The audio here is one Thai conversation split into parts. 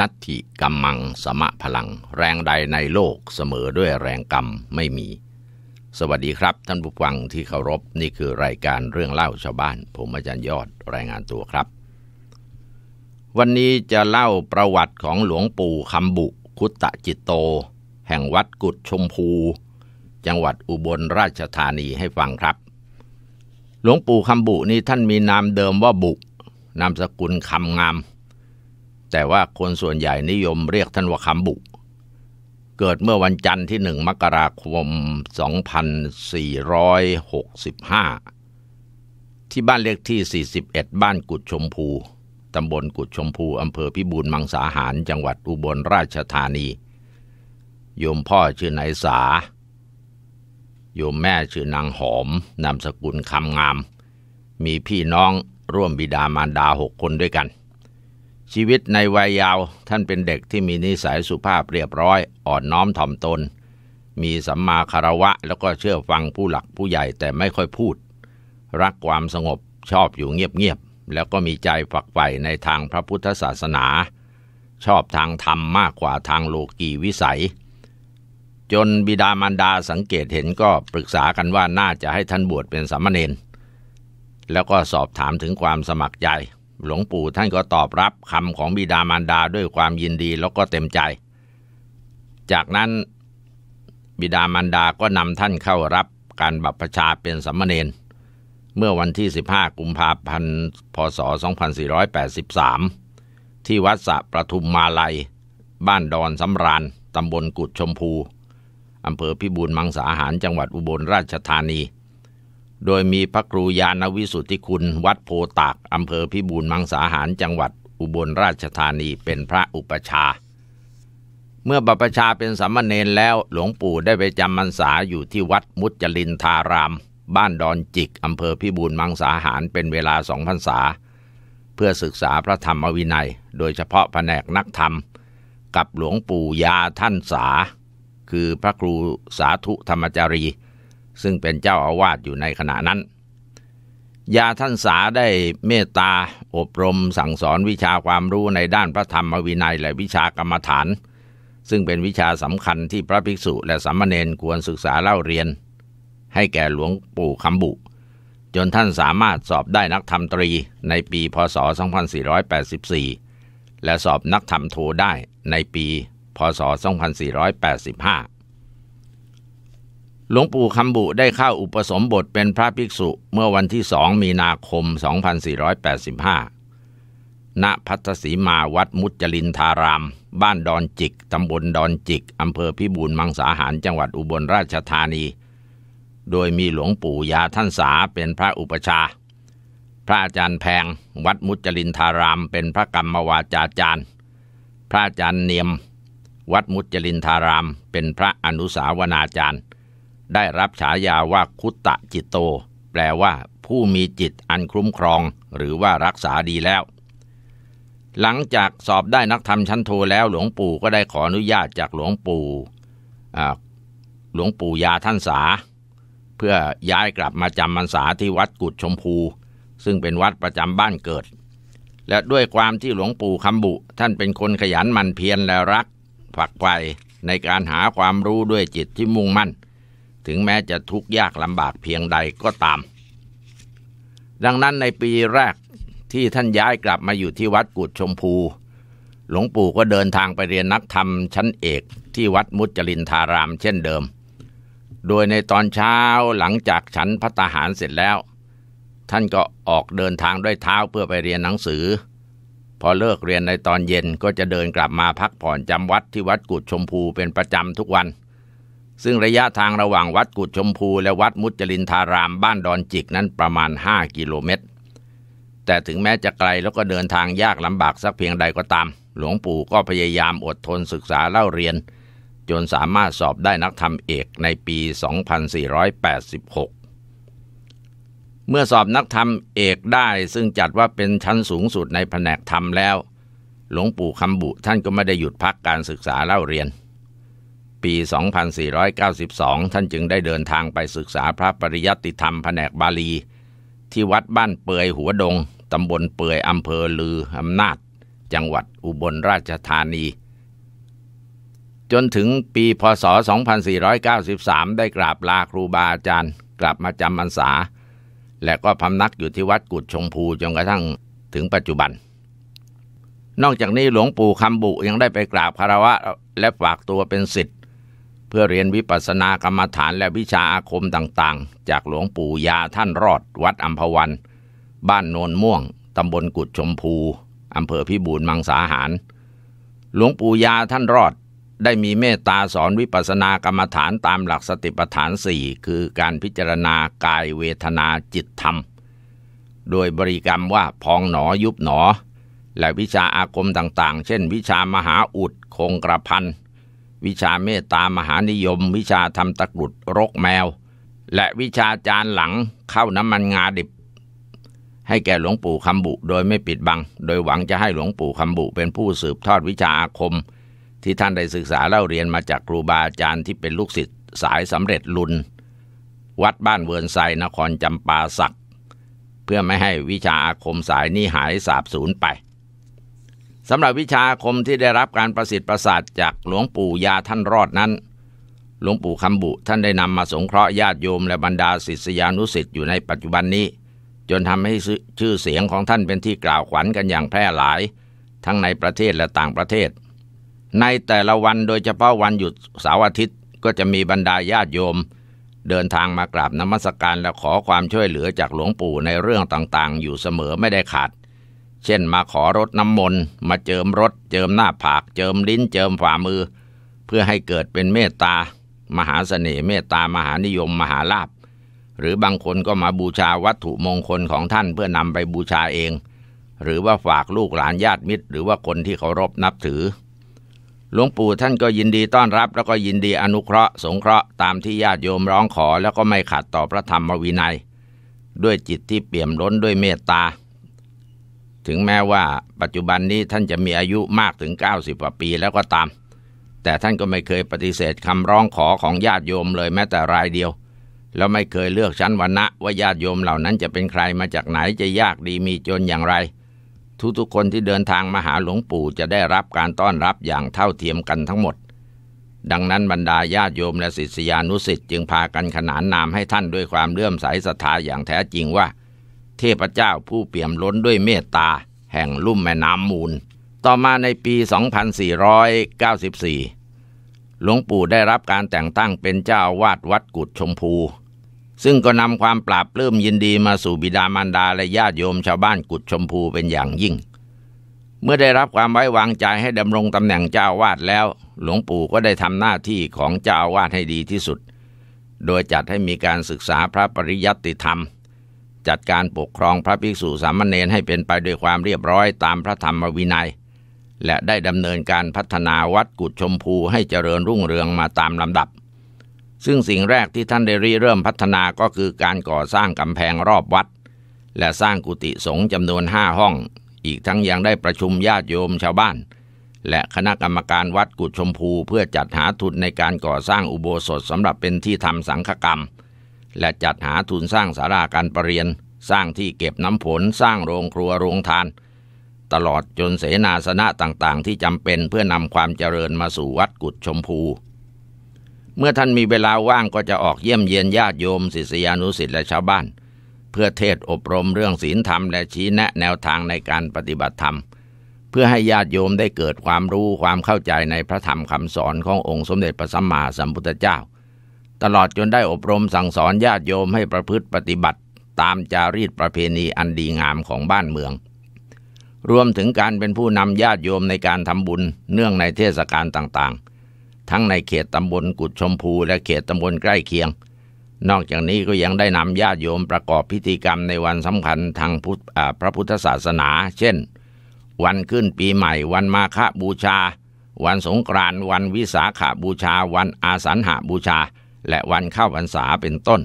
นัตถิกัมมังสมะพลัง แรงใดในโลกเสมอด้วยแรงกรรมไม่มี สวัสดีครับท่านผู้ฟังที่เคารพนี่คือรายการเรื่องเล่าชาวบ้าน ผมอาจารย์ยอดรายงานตัวครับ วันนี้จะเล่าประวัติของหลวงปู่คำบุคุตตะจิตโต แห่งวัดกุดชมพูจังหวัดอุบลราชธานีให้ฟังครับ หลวงปู่คำบุนี่ท่านมีนามเดิมว่าบุนามสกุลคำงามแต่ว่าคนส่วนใหญ่นิยมเรียกท่านว่าคำบุ เกิดเมื่อวันจันทร์ที่หนึ่งมกราคม 2465 ที่บ้านเลขที่ 41 บ้านกุดชมพูตำบลกุดชมพูอำเภอพิบูรมังสาหารจังหวัดอุบลราชธานีโยมพ่อชื่อนายสาโยมแม่ชื่อนางหอมนามสกุลคำงาม มีพี่น้องร่วมบิดามารดาหกคนด้วยกันชีวิตในวัยยาวท่านเป็นเด็กที่มีนิสัยสุภาพเรียบร้อย อ่อนน้อมถ่อมตน มีสัมมาคารวะ แล้วก็เชื่อฟังผู้หลักผู้ใหญ่แต่ไม่ค่อยพูด รักความสงบชอบอยู่เงียบๆแล้วก็มีใจฝักใฝ่ในทางพระพุทธศาสนา ชอบทางธรรมมากกว่าทางโลกีวิสัย จนบิดามารดาสังเกตเห็นก็ปรึกษากันว่าน่าจะให้ท่านบวชเป็นสามเณรแล้วก็สอบถามถึงความสมัครใจหลวงปู่ท่านก็ตอบรับคำของบิดามารดาด้วยความยินดีแล้วก็เต็มใจ จากนั้นบิดามารดาก็นำท่านเข้ารับการบัพชาเป็นสัมณเนนเมื่อวันที่ 15กุมภาพันธ์พศ2483ที่วัดสะประทุมมาลัย บ้านดอนสำรานตำบลกุดชมพูอำเภอพิบูรมังสาหารจังหวัดอุบลราชธานีโดยมีพระครูยานวิสุทธิคุณวัดโพตากอำเภอพิบูรมังสาหารจังหวัดอุบลราชธานีเป็นพระอุปชา เมื่อบัพชาเป็นสามเณรแล้วหลวงปู่ได้ไปจำมันสาอยู่ที่วัดมุจลินทาราม บ้านดอนจิก อำเภอพิบูรมังสาหารเป็นเวลาสองพรรษา เพื่อศึกษาพระธรรมวินัย โดยเฉพาะแผนกนักธรรม กับหลวงปู่ยาท่านสา คือพระครูสาธุธรรมจารีซึ่งเป็นเจ้าอาวาสอยู่ในขณะนั้น ยาท่านสาได้เมตตา อบรมสั่งสอนวิชาความรู้ในด้านพระธรรมวินัยและวิชากรรมฐาน ซึ่งเป็นวิชาสำคัญที่พระภิกษุและสามเณรควรศึกษาเล่าเรียนให้แก่หลวงปู่คำบุ จนท่านสามารถสอบได้นักธรรมตรีในปีพศ2484 และสอบนักธรรมโทได้ในปีพศ2485หลวงปู่คำบุ ได้เข้าอุปสมบทเป็นพระภิกษุเมื่อวันที่สองมีนาคม 2485ณพัทสีมาวัดมุจลินทาราม บ้านดอนจิก ตำบลดอนจิก อำเภอพิบูรมังสาหารจังหวัดอุบลราชธานี โดยมีหลวงปู่ยาท่านสาเป็นพระอุปชา พระอาจารย์แพงวัดมุจลินทาราม เป็นพระกรรมวาจาจารย์ พระอาจารย์เนียมวัดมุจลินทาราม เป็นพระอนุสาวนาจารย์ได้รับฉายาว่าคุตตะจิตโต แปลว่าผู้มีจิตอันคุ้มครอง หรือว่ารักษาดีแล้ว หลังจากสอบได้นักธรรมชั้นโทแล้วหลวงปู่ก็ได้ขออนุญาตจากหลวงปู่หลวงปู่ยาท่านสา เพื่อย้ายกลับมาจำมรรษาที่วัดกุดชมพู ซึ่งเป็นวัดประจำบ้านเกิด และด้วยความที่หลวงปู่คำบุ ท่านเป็นคนขยันหมั่นเพียรและรักฝักใฝ่ในการหาความรู้ด้วยจิตที่มุ่งมั่นถึงแม้จะทุกข์ยากลำบากเพียงใดก็ตาม ดังนั้นในปีแรกที่ท่านย้ายกลับมาอยู่ที่วัดกุดชมพู หลวงปู่ก็เดินทางไปเรียนนักธรรม ชั้นเอกที่วัดมุจลินทารามเช่นเดิม โดยในตอนเช้าหลังจากฉันพัตหารเสร็จแล้ว ท่านก็ออกเดินทางด้วยเท้าเพื่อไปเรียนหนังสือ พอเลิกเรียนในตอนเย็นก็จะเดินกลับมาพักผ่อนจำวัดที่วัดกุดชมพูเป็นประจำทุกวันซึ่งระยะทางระหว่างวัดกุดชมพูและวัดมุจลินทารามบ้านดอนจิกนั้นประมาณ 5 กิโลเมตร แต่ถึงแม้จะไกลแล้วก็เดินทางยากลำบากสักเพียงใดก็ตาม หลวงปู่ก็พยายามอดทนศึกษาเล่าเรียน จนสามารถสอบได้นักธรรมเอกในปี 2486 เมื่อสอบนักธรรมเอกได้ซึ่งจัดว่าเป็นชั้นสูงสุดในแผนกธรรมแล้ว หลวงปู่คำบุท่านก็ไม่ได้หยุดพักการศึกษาเล่าเรียนปี 2492 ท่านจึงได้เดินทางไปศึกษาพระปริยัติธรรมแผนกบาลี ที่วัดบ้านเปือยหัวดง ตำบลเปือยอำเภอลืออำนาจ จังหวัดอุบลราชธานี จนถึงปี พศ 2493 ได้กราบลาครูบาอาจารย์กลับมาจำพรรษา และก็พำนักอยู่ที่วัดกุดชงพูจนกระทั่งถึงปัจจุบัน นอกจากนี้หลวงปู่คำบุยังได้ไปกราบคารวะและฝากตัวเป็นสิทธิ์เพื่อเรียนวิปัสสนากรรมฐานและวิชาอาคมต่างๆ จากหลวงปู่ยาท่านรอดวัดอัมพวัน บ้านโนนม่วงตำบลกุดชมพูอำเภอพิบูรมังสาหาร หลวงปู่ยาท่านรอดได้มีเมตตาสอนวิปัสสนากรรมฐานตามหลักสติปัฏฐานสี่คือการพิจารณากายเวทนาจิตธรรม โดยบริกรรมว่าพองหนอยุบหนอ และวิชาอาคมต่างๆ เช่น วิชามหาอุดคงกระพันวิชาเมตตา มหานิยม วิชาทำตะกรุดรกแมว และวิชาจานหลังเข้าน้ำมันงาดิบ ให้แก่หลวงปู่คำบุโดยไม่ปิดบัง โดยหวังจะให้หลวงปู่คำบุเป็นผู้สืบทอดวิชาอาคม ที่ท่านได้ศึกษาเล่าเรียนมาจากครูบาอาจารย์ ที่เป็นลูกศิษย์สายสำเร็จลุน วัดบ้านเวิร์นไซนครจำปาสัก เพื่อไม่ให้วิชาอาคมสายนี้หายสาบสูญไปสำหรับวิชาคมที่ได้รับการประสิทธิ์ประสาทจากหลวงปู่ยาท่านรอดนั้น หลวงปู่คำบุท่านได้นำมาสงเคราะห์ญาติโยม และบรรดาศิษยานุศิษย์อยู่ในปัจจุบันนี้ จนทำให้ชื่อเสียงของท่านเป็นที่กล่าวขวัญกันอย่างแพร่หลาย ทั้งในประเทศและต่างประเทศ ในแต่ละวันโดยเฉพาะวันหยุดเสาร์อาทิตย์ก็จะมีบรรดาญาติโยม เดินทางมากราบนมัสการและขอความช่วยเหลือจากหลวงปู่ในเรื่องต่าง ๆ อยู่เสมอไม่ได้ขาดเช่นมาขอรถน้ำมนต์มาเจิมรถ เจิมหน้าผาก เจิมลิ้นเจิมฝ่ามือ เพื่อให้เกิดเป็นเมตตา มหาเสน่ห์เมตตามหานิยมมหาลาภหรือบางคนก็มาบูชาวัตถุมงคลของท่านเพื่อนำไปบูชาเอง หรือว่าฝากลูกหลานญาติมิตร หรือว่าคนที่เคารพนับถือหลวงปู่ท่านก็ยินดีต้อนรับ แล้วก็ยินดีอนุเคราะห์ สงเคราะห์ตามที่ญาติโยมร้องขอแล้วก็ไม่ขัดต่อพระธรรมวินัย ด้วยจิตที่เปี่ยมล้นด้วยเมตตาถึงแม้ว่าปัจจุบันนี้ท่านจะมีอายุมากถึง 90กว่าปีแล้วก็ตาม แต่ท่านก็ไม่เคยปฏิเสธคำร้องขอของญาติโยมเลยแม้แต่รายเดียว แล้วไม่เคยเลือกชั้นวรรณะว่าญาติโยมเหล่านั้นจะเป็นใครมาจากไหนจะยากดีมีจนอย่างไร ทุกๆคนที่เดินทางมาหาหลวงปู่จะได้รับการต้อนรับอย่างเท่าเทียมกันทั้งหมด ดังนั้นบรรดาญาติโยมและศิษยานุศิ์จึงพากันขนานนามให้ท่านด้วยความเลื่อมใสศรัทธาอย่างแท้จริงว่าเทพเจ้าผู้เปี่ยมล้นด้วยเมตตา แห่งลุ่มแม่น้ำมูล ต่อมาในปี 2494 หลวงปู่ได้รับการแต่งตั้งเป็นเจ้าวาดวัดกุดชมพู ซึ่งก็นำความปราบเลื่มยินดีมาสู่บิดามารดาและญาติโยมชาวบ้านกุดชมพูเป็นอย่างยิ่ง เมื่อได้รับความไว้วางใจให้ดำรงตำแหน่งเจ้าวาดแล้ว หลวงปู่ก็ได้ทำหน้าที่ของเจ้าวาดให้ดีที่สุด โดยจัดให้มีการศึกษาพระปริยัติธรรมจัดการปกครองพระภิกษุสามเณรให้เป็นไปด้วยความเรียบร้อยตามพระธรรมวินัย และได้ดำเนินการพัฒนาวัดกุดชมพูให้เจริญรุ่งเรืองมาตามลำดับ ซึ่งสิ่งแรกที่ท่านได้ริเริ่มพัฒนาก็คือการก่อสร้างกำแพงรอบวัด และสร้างกุฏิสงฆ์จำนวนห้าห้อง อีกทั้งยังได้ประชุมญาติโยมชาวบ้าน และคณะกรรมการวัดกุดชมพูเพื่อจัดหาทุนในการก่อสร้างอุโบสถสำหรับเป็นที่ทำสังฆกรรมเและจัดหาทุนสร้างศาลาการประเรียน สร้างที่เก็บน้ำฝนสร้างโรงครัวโรงทาน ตลอดจนเสนาสนะต่างๆที่จำเป็นเพื่อนำความเจริญมาสู่วัดกุดชมพู เมื่อท่านมีเวลาว่างก็จะออกเยี่ยมเยียน ญาติโยมศิษยานุศิษย์และชาวบ้าน เพื่อเทศอบรมเรื่องศีลธรรมและชี้แนะแนวทางในการปฏิบัติธรรม เพื่อให้ญาติโยมได้เกิดความรู้ความเข้าใจในพระธรรมคำสอนขององค์สมเด็จพระสัมมาสัมพุทธเจ้าตลอดจนได้อบรมสั่งสอนญาติโยมให้ประพฤติปฏิบัติ ตามจารีตประเพณีอันดีงามของบ้านเมือง รวมถึงการเป็นผู้นำญาติโยมในการทำบุญเนื่องในเทศกาลต่าง ๆ ทั้งในเขตตำบลกุดชมพูและเขตตำบลใกล้เคียง นอกจากนี้ก็ยังได้นำญาติโยมประกอบพิธีกรรมในวันสำคัญทางพระพุทธศาสนา เช่น วันขึ้นปีใหม่ วันมาฆบูชา วันสงกรานต์ วันวิสาขาบูชา วันอาสันหบูชาและวันเข้าพรรษาเป็นต้น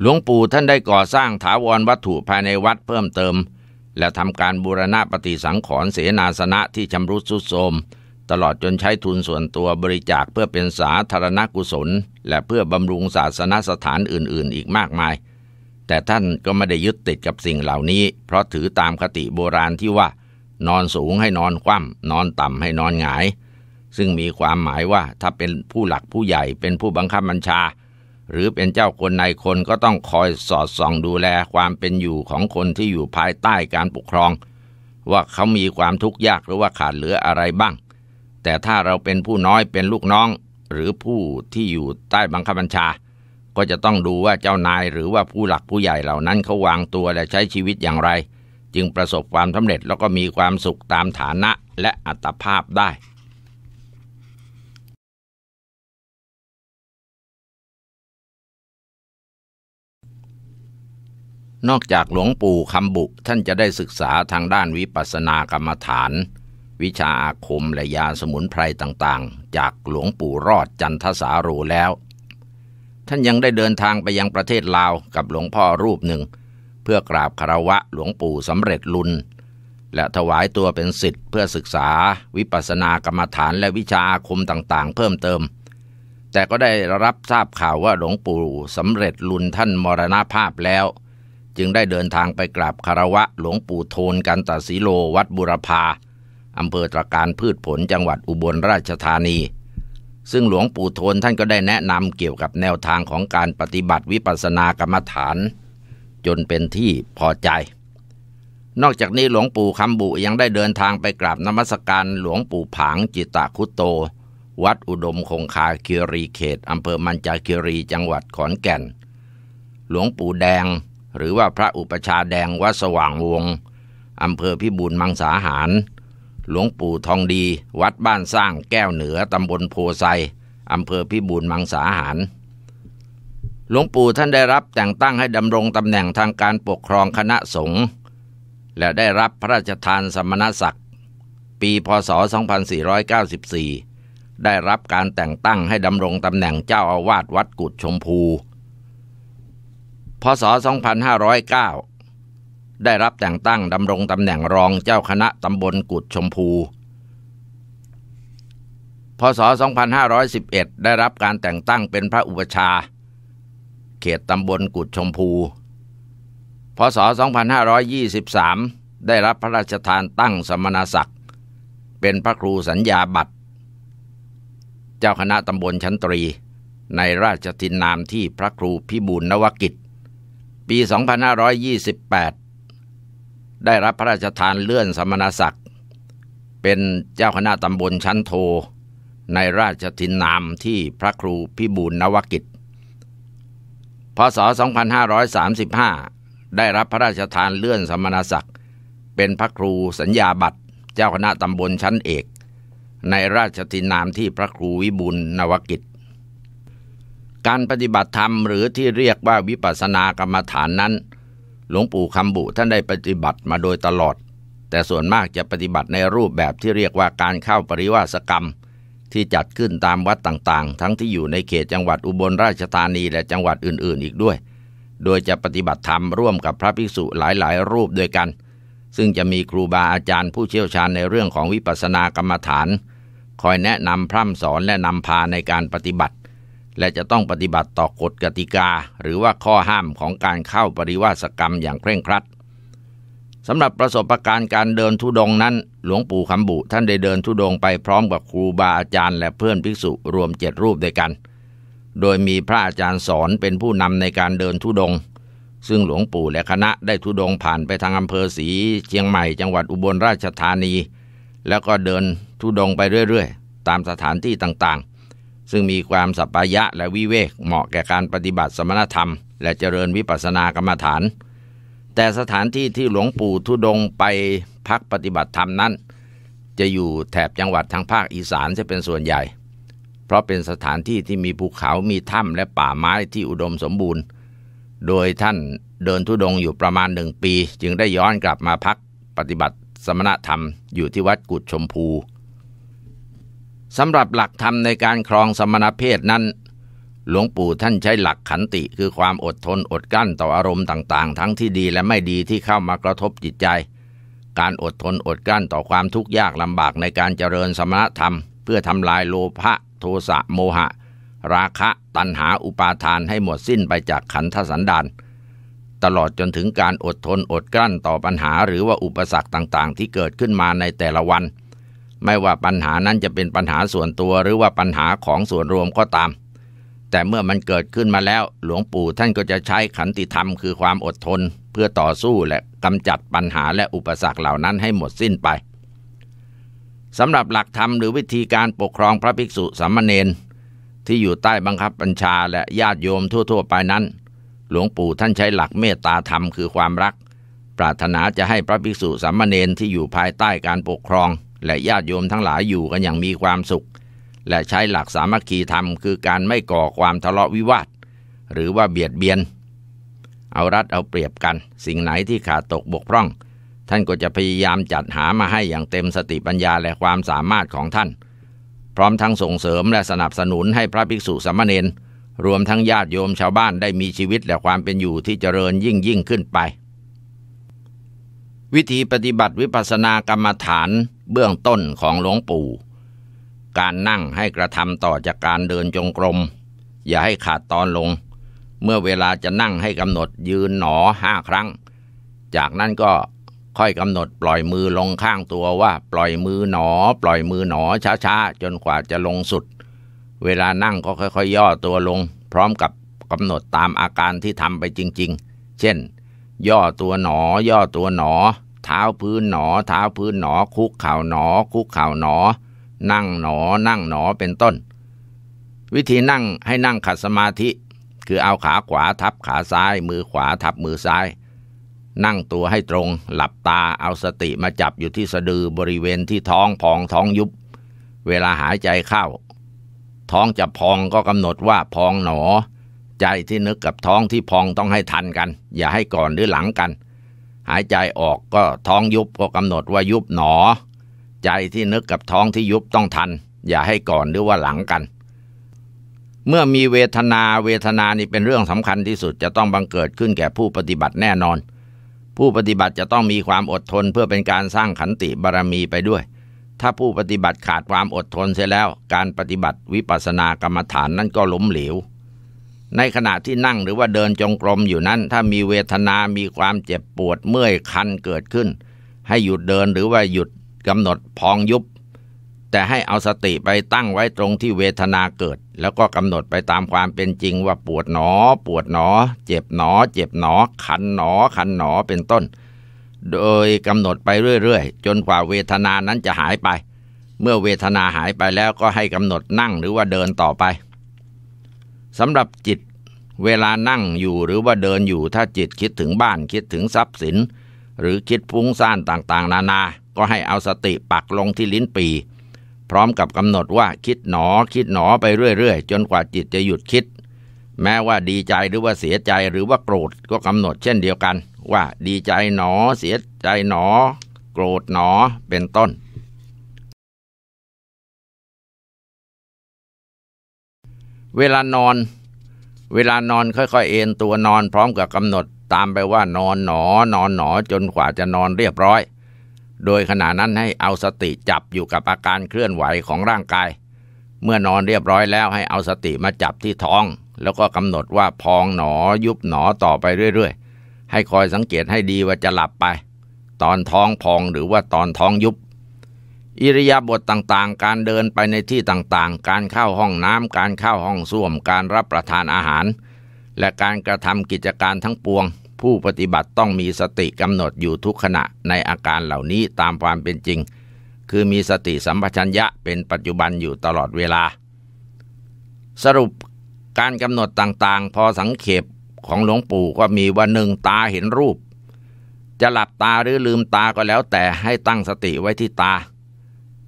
หลวงปู่ท่านได้ก่อสร้างถาวรวัตถุภายในวัดเพิ่มเติม และทำการบูรณะปฏิสังขรณ์เสนาสนะที่ชำรุดทรุดโทรมตลอดจนใช้ทุนส่วนตัวบริจาคเพื่อเป็นสาธารณกุศล และเพื่อบำรุงศาสนสถานอื่นๆ อีกมากมาย แต่ท่านก็ไม่ได้ยึดติดกับสิ่งเหล่านี้ เพราะถือตามคติโบราณที่ว่า นอนสูงให้นอนคว่ำนอนต่ำให้นอนหงายซึ่งมีความหมายว่าถ้าเป็นผู้หลักผู้ใหญ่เป็นผู้บังคับบัญชา หรือเป็นเจ้าคนนายคนก็ต้องคอยสอดส่องดูแลความเป็นอยู่ของคนที่อยู่ภายใต้การปกครอง ว่าเขามีความทุกข์ยากหรือว่าขาดเหลืออะไรบ้าง แต่ถ้าเราเป็นผู้น้อยเป็นลูกน้อง หรือผู้ที่อยู่ใต้บังคับบัญชา ก็จะต้องดูว่าเจ้านายหรือว่าผู้หลักผู้ใหญ่เหล่านั้นเขาวางตัวและใช้ชีวิตอย่างไร จึงประสบความสำเร็จแล้วก็มีความสุขตามฐานะและอัตภาพได้นอกจากหลวงปู่คำบุท่านจะได้ศึกษาทางด้านวิปัสสนากรรมฐาน วิชาอาคมและยาสมุนไพรต่างๆ จากหลวงปู่รอดจันทสาโรแล้ว ท่านยังได้เดินทางไปยังประเทศลาวกับหลวงพ่อรูปหนึ่ง เพื่อกราบคารวะหลวงปู่สำเร็จลุน และถวายตัวเป็นสิทธิ์เพื่อศึกษาวิปัสสนากรรมฐานและวิชาอาคมต่าง ๆ เพิ่มเติม แต่ก็ได้รับทราบข่าวว่าหลวงปู่สำเร็จลุนท่านมรณาภาพแล้วจึงได้เดินทางไปกราบคารวะ หลวงปู่โทนกันตศิโลวัดบุรพาอำเภอตรการพืชผลจังหวัดอุบลราชธานี ซึ่งหลวงปู่โทนท่านก็ได้แนะนำเกี่ยวกับแนวทางของการปฏิบัติวิปัสสนากรรมฐาน จนเป็นที่พอใจ นอกจากนี้หลวงปู่คำบุยังได้เดินทางไปกราบนมัสการหลวงปู่ผางจิตะคุโต วัดอุดมคงคาเคียรีเขตอำเภอมันจาเคียรีจังหวัดขอนแก่น หลวงปู่แดงหรือว่าพระอุปชาแดงวัดสว่างวงอำเภอพิบูลมังสาหาร หลวงปู่ทองดีวัดบ้านสร้างแก้วเหนือตำบลโพไซอำเภอพิบูลมังสาหาร หลวงปู่ท่านได้รับแต่งตั้งให้ดำรงตำแหน่งทางการปกครองคณะสงฆ์และได้รับพระราชทานสมณศักดิ์ ปีพศ 2494 ได้รับการแต่งตั้งให้ดำรงตำแหน่งเจ้าอาวาสวัดกุดชมพูพศ 2509 ได้รับแต่งตั้งดำรงตำแหน่งรองเจ้าคณะตำบลกุดชมพู พศ 2511 ได้รับการแต่งตั้งเป็นพระอุปชาเขตตำบลกุดชมพู พศ 2523 ได้รับพระราชทานตั้งสมณศักดิ์ เป็นพระครูสัญญาบัตร เจ้าคณะตำบลชั้นตรีในราชทินนามที่พระครูพิบูลนวกิจปี 2528 ได้รับพระราชทานเลื่อนสมณศักดิ์ เป็นเจ้าคณะตำบลชั้นโท ในราชทินนามที่พระครูพิบูลนวกิจ พศ 2535 ได้รับพระราชทานเลื่อนสมณศักดิ์ เป็นพระครูสัญญาบัตรเจ้าคณะตำบลชั้นเอก ในราชทินนามที่พระครูวิบูลนวกิจการปฏิบัติธรรมหรือที่เรียกว่าวิปัสสนากรรมฐานนั้น หลวงปู่คำบุท่านได้ปฏิบัติมาโดยตลอด แต่ส่วนมากจะปฏิบัติในรูปแบบที่เรียกว่าการเข้าปริวาสกรรม ที่จัดขึ้นตามวัดต่างๆ ทั้งที่อยู่ในเขตจังหวัดอุบลราชธานีและจังหวัดอื่นๆอีกด้วย โดยจะปฏิบัติธรรมร่วมกับพระภิกษุหลายๆ รูปด้วยกัน ซึ่งจะมีครูบาอาจารย์ ผู้เชี่ยวชาญในเรื่องของวิปัสสนากรรมฐาน คอยแนะนำพร่ำสอนและนำพาในการปฏิบัติและจะต้องปฏิบัติต่อกฎกติกาหรือว่าข้อห้ามของการเข้าปริวาสกรรมอย่างเคร่งครัดสำหรับประสบการณ์การเดินทุดงนั้นหลวงปู่คำบุ ท่านได้เดินทุดงไปพร้อมกับครูบาอาจารย์และเพื่อนภิกษุรวมเจ็ดรูปด้วยกัน โดยมีพระอาจารย์สอนเป็นผู้นำในการเดินทุดง ซึ่งหลวงปู่และคณะได้ทุดงผ่านไปทางอำเภอศรีเชียงใหม่จังหวัดอุบลราชธานี แล้วก็เดินทุดงไปเรื่อยๆ ตามสถานที่ต่างๆซึ่งมีความสัปยะ และวิเวกเหมาะแก่การปฏิบัติสมณธรรมและเจริญวิปัสสนากรรมฐาน แต่สถานที่ที่หลวงปู่ทุดงไปพักปฏิบัติธรรมนั้น จะอยู่แถบจังหวัดทางภาคอีสานจะเป็นส่วนใหญ่ เพราะเป็นสถานที่ที่มีภูเขา มีถ้ำและป่าไม้ที่อุดมสมบูรณ์ โดยท่านเดินทุดงอยู่ประมาณหนึ่งปี จึงได้ย้อนกลับมาพักปฏิบัติสมณธรรม อยู่ที่วัดกุดชมพูสำหรับหลักธรรมในการครองสมณเพศนั้น หลวงปู่ท่านใช้หลักขันติคือความอดทนอดกั้นต่ออารมณ์ต่าง ๆ ทั้งที่ดีและไม่ดีที่เข้ามากระทบจิตใจ การอดทนอดกั้นต่อความทุกข์ยากลำบากในการเจริญสมณธรรม เพื่อทำลายโลภะโทสะโมหะ ราคะตัณหาอุปาทานให้หมดสิ้นไปจากขันธสันดานตลอดจนถึงการอดทนอดกั้นต่อปัญหาหรือว่าอุปสรรคต่างๆ ที่เกิดขึ้นมาในแต่ละวันไม่ว่าปัญหานั้นจะเป็นปัญหาส่วนตัวหรือว่าปัญหาของส่วนรวมก็ตาม แต่เมื่อมันเกิดขึ้นมาแล้วหลวงปู่ท่านก็จะใช้ขันติธรรมคือความอดทน เพื่อต่อสู้และกำจัดปัญหาและอุปสรรคเหล่านั้นให้หมดสิ้นไปสำหรับหลักธรรมหรือวิธีการปกครองพระภิกษุสามเณรที่อยู่ใต้บังคับบัญชาและญาติโยมทั่วๆ ไปนั้น หลวงปู่ท่านใช้หลักเมตตาธรรม คือความรัก ปรารถนาจะให้พระภิกษุสามเณรที่อยู่ภายใต้การปกครองและญาติโยมทั้งหลายอยู่กันอย่างมีความสุข และใช้หลักสามัคคีธรรมคือการไม่ก่อความทะเลาะวิวาท หรือว่าเบียดเบียน เอารัดเอาเปรียบกันสิ่งไหนที่ขาดตกบกพร่อง ท่านก็จะพยายามจัดหามาให้อย่างเต็มสติปัญญาและความสามารถของท่าน พร้อมทั้งส่งเสริมและสนับสนุนให้พระภิกษุสามเณรรวมทั้งญาติโยมชาวบ้านได้มีชีวิตและความเป็นอยู่ที่เจริญยิ่งยิ่งขึ้นไป วิธีปฏิบัติวิปัสสนากรรมฐานเบื้องต้นของหลวงปู่ การนั่งให้กระทำต่อจากการเดินจงกรม อย่าให้ขาดตอนลง เมื่อเวลาจะนั่งให้กำหนดยืนหนอห้าครั้ง จากนั้นก็ค่อยกำหนดปล่อยมือลงข้างตัวว่าปล่อยมือหนอ ปล่อยมือหนอช้า ๆ จนกว่าจะลงสุด เวลานั่งก็ค่อยๆ ย่อตัวลง พร้อมกับกำหนดตามอาการที่ทำไปจริงๆ เช่น ย่อตัวหนอย่อตัวหนอท้าพื้นหนอเท้าพื้นหนอ คุกเข่าหนอ คุกเข่าหนอ นั่งหนอ นั่งหนอเป็นต้น วิธีนั่งให้นั่งขัดสมาธิ คือเอาขาขวาทับขาซ้าย มือขวาทับมือซ้าย นั่งตัวให้ตรง หลับตาเอาสติมาจับอยู่ที่สะดือบริเวณที่ท้อง พองท้องยุบ เวลาหายใจเข้า ท้องจะพองก็กำหนดว่าพองหนอ ใจที่นึกกับท้องที่พองต้องให้ทันกัน อย่าให้ก่อนหรือหลังกันหายใจออกก็ท้องยุบก็กำหนดว่ายุบหนอ ใจที่นึกกับท้องที่ยุบต้องทัน อย่าให้ก่อนหรือว่าหลังกัน เมื่อมีเวทนาเวทนานี่เป็นเรื่องสำคัญที่สุดจะต้องบังเกิดขึ้นแก่ผู้ปฏิบัติแน่นอน ผู้ปฏิบัติจะต้องมีความอดทนเพื่อเป็นการสร้างขันติบารรมีไปด้วย ถ้าผู้ปฏิบัติขาดความอดทนเสียแล้ว การปฏิบัติวิปัสสนากรรมฐานนั่นก็ล้มเหลวในขณะที่นั่งหรือว่าเดินจงกรมอยู่นั้น ถ้ามีเวทนา มีความเจ็บปวดเมื่อยคันเกิดขึ้น ให้หยุดเดินหรือว่าหยุดกำหนดพองยุบ แต่ให้เอาสติไปตั้งไว้ตรงที่เวทนาเกิด แล้วก็กำหนดไปตามความเป็นจริงว่าปวดหนอ ปวดหนอ เจ็บหนอ เจ็บหนอคันหนอคันหนอเป็นต้น โดยกำหนดไปเรื่อยๆจนกว่าเวทนานั้นจะหายไป เมื่อเวทนาหายไปแล้วก็ให้กำหนดนั่งหรือว่าเดินต่อไปสำหรับจิตเวลานั่งอยู่หรือว่าเดินอยู่ถ้าจิตคิดถึงบ้านคิดถึงทรัพย์สิน หรือคิดพุ้งซ่านต่างๆ นานา ก็ให้เอาสติปักลงที่ลิ้นปีพร้อมกับกำหนดว่าคิดหนอคิดหนอไปเรื่อยๆ จนกว่าจิตจะหยุดคิด แม้ว่าดีใจหรือว่าเสียใจหรือว่าโกรธก็กำหนดเช่นเดียวกัน ว่าดีใจหนอเสียใจหนอ โกรธหนอเป็นต้นเวลานอน เวลานอนค่อยๆ เอนตัวนอนพร้อมกับกำหนดตามไปว่านอนหนอนอนหนอจนกว่าจะนอนเรียบร้อย โดยขณะนั้นให้เอาสติจับอยู่กับอาการเคลื่อนไหวของร่างกาย เมื่อนอนเรียบร้อยแล้วให้เอาสติมาจับที่ท้องแล้วก็กำหนดว่าพองหนอยุบหนอต่อไปเรื่อยๆให้คอยสังเกตให้ดีว่าจะหลับไปตอนท้องพองหรือว่าตอนท้องยุบอิริยาบถต่างๆ การเดินไปในที่ต่างๆ การเข้าห้องน้ำการเข้าห้องส้วม การรับประทานอาหาร และการกระทำกิจการทั้งปวง ผู้ปฏิบัติต้องมีสติกำหนดอยู่ทุกขณะในอาการเหล่านี้ตามความเป็นจริง คือมีสติสัมปชัญญะเป็นปัจจุบันอยู่ตลอดเวลา สรุปการกำหนดต่างๆ พอสังเขปของหลวงปู่ก็มีว่าหนึ่งตาเห็นรูป จะหลับตาหรือลืมตาก็แล้วแต่ให้ตั้งสติไว้ที่ตา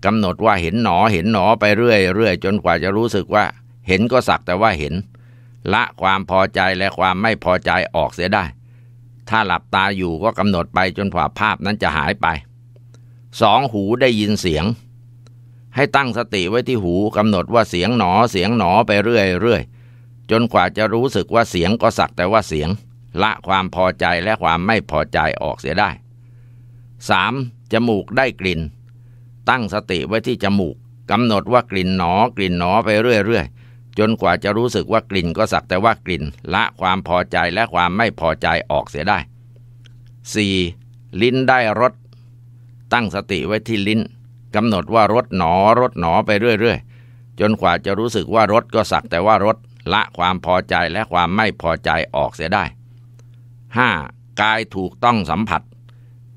กำหนดว่าเห็นหนอเห็นหนอไปเรื่อยเรื่อยจนกว่าจะรู้สึกว่าเห็นก็สักแต่ว่าเห็น ละความพอใจและความไม่พอใจออกเสียได้ ถ้าหลับตาอยู่ก็กำหนดไปจนกว่าภาพนั้นจะหายไปสองหูได้ยินเสียง ให้ตั้งสติไว้ที่หูกำหนดว่าเสียงหนอเสียงหนอไปเรื่อยเรื่อยจนกว่าจะรู้สึกว่าเสียงก็สักแต่ว่าเสียง ละความพอใจและความไม่พอใจออกเสียได้ 3. จมูกได้กลิ่นตั้งสติไว้ที่จมูกกำหนดว่ากลิ่นหนอกลิ่นหนอไปเรื่อยๆจนกว่าจะรู้สึกว่ากลิ่นก็สักแต่ว่ากลิ่นละความพอใจและความไม่พอใจออกเสียได้ 4. ลิ้นได้รสตั้งสติไว้ที่ลิ้นกำหนดว่ารสหนอรสหนอไปเรื่อย ๆ จนกว่าจะรู้สึกว่ารสก็สักแต่ว่ารสละความพอใจและความไม่พอใจออกเสียได้ 5. กายถูกต้องสัมผัส